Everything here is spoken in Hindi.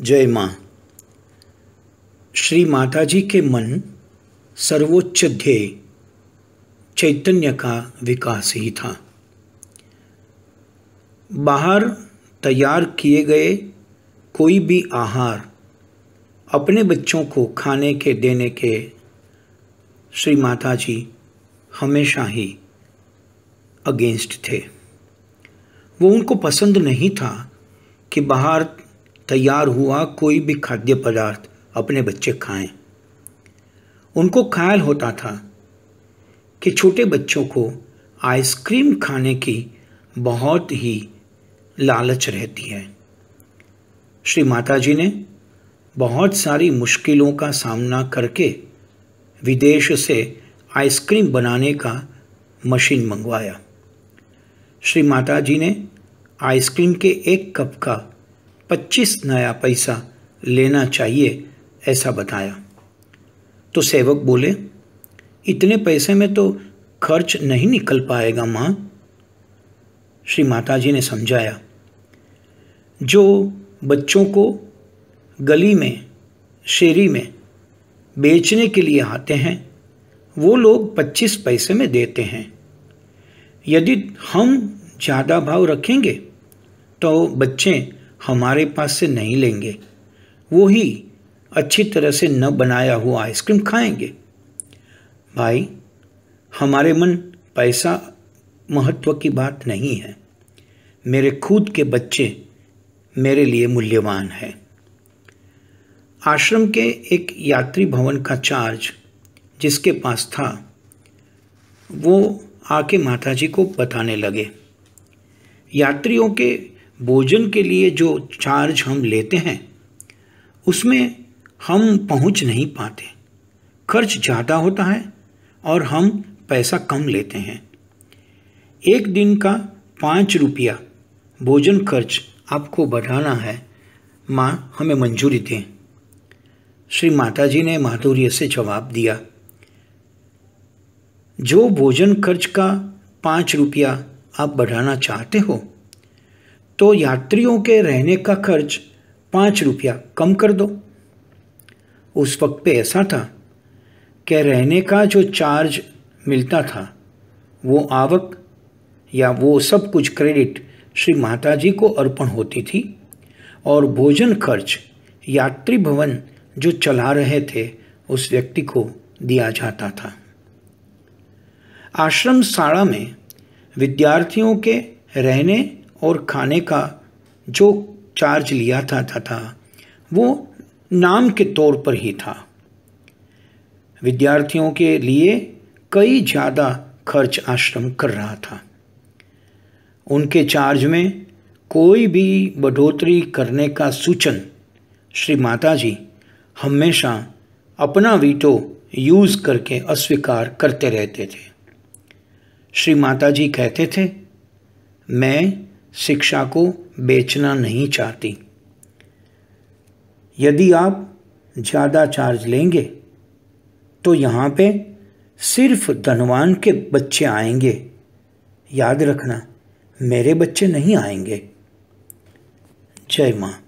जय माँ श्री माता जी के मन सर्वोच्च ध्येय चैतन्य का विकास ही था बाहर तैयार किए गए कोई भी आहार अपने बच्चों को खाने के देने के श्री माता जी हमेशा ही अगेंस्ट थे वो उनको पसंद नहीं था कि बाहर तैयार हुआ कोई भी खाद्य पदार्थ अपने बच्चे खाएं उनको ख्याल होता था कि छोटे बच्चों को आइसक्रीम खाने की बहुत ही लालच रहती है श्री माता जी ने बहुत सारी मुश्किलों का सामना करके विदेश से आइसक्रीम बनाने का मशीन मंगवाया श्री माता जी ने आइसक्रीम के एक कप का पच्चीस नया पैसा लेना चाहिए ऐसा बताया तो सेवक बोले इतने पैसे में तो खर्च नहीं निकल पाएगा माँ श्री माताजी ने समझाया जो बच्चों को गली में शेरी में बेचने के लिए आते हैं वो लोग 25 पैसे में देते हैं यदि हम ज़्यादा भाव रखेंगे तो बच्चे हमारे पास से नहीं लेंगे वो ही अच्छी तरह से न बनाया हुआ आइसक्रीम खाएंगे भाई हमारे मन पैसा महत्व की बात नहीं है मेरे खुद के बच्चे मेरे लिए मूल्यवान है आश्रम के एक यात्री भवन का चार्ज जिसके पास था वो आके माताजी को बताने लगे यात्रियों के भोजन के लिए जो चार्ज हम लेते हैं उसमें हम पहुंच नहीं पाते खर्च ज़्यादा होता है और हम पैसा कम लेते हैं एक दिन का पाँच रुपया भोजन खर्च आपको बढ़ाना है माँ हमें मंजूरी दें श्री माता जी ने माधुर्य से जवाब दिया जो भोजन खर्च का पाँच रुपया आप बढ़ाना चाहते हो तो यात्रियों के रहने का खर्च पाँच रुपया कम कर दो उस वक्त पे ऐसा था कि रहने का जो चार्ज मिलता था वो आवक या वो सब कुछ क्रेडिट श्री माता जी को अर्पण होती थी और भोजन खर्च यात्री भवन जो चला रहे थे उस व्यक्ति को दिया जाता था आश्रम शाला में विद्यार्थियों के रहने और खाने का जो चार्ज लिया था था, था वो नाम के तौर पर ही था विद्यार्थियों के लिए कई ज़्यादा खर्च आश्रम कर रहा था उनके चार्ज में कोई भी बढ़ोतरी करने का सूचन श्री माता जी हमेशा अपना वीटो यूज़ करके अस्वीकार करते रहते थे श्री माता जी कहते थे मैं शिक्षा को बेचना नहीं चाहती यदि आप ज़्यादा चार्ज लेंगे तो यहाँ पे सिर्फ धनवान के बच्चे आएंगे याद रखना मेरे बच्चे नहीं आएंगे जय माँ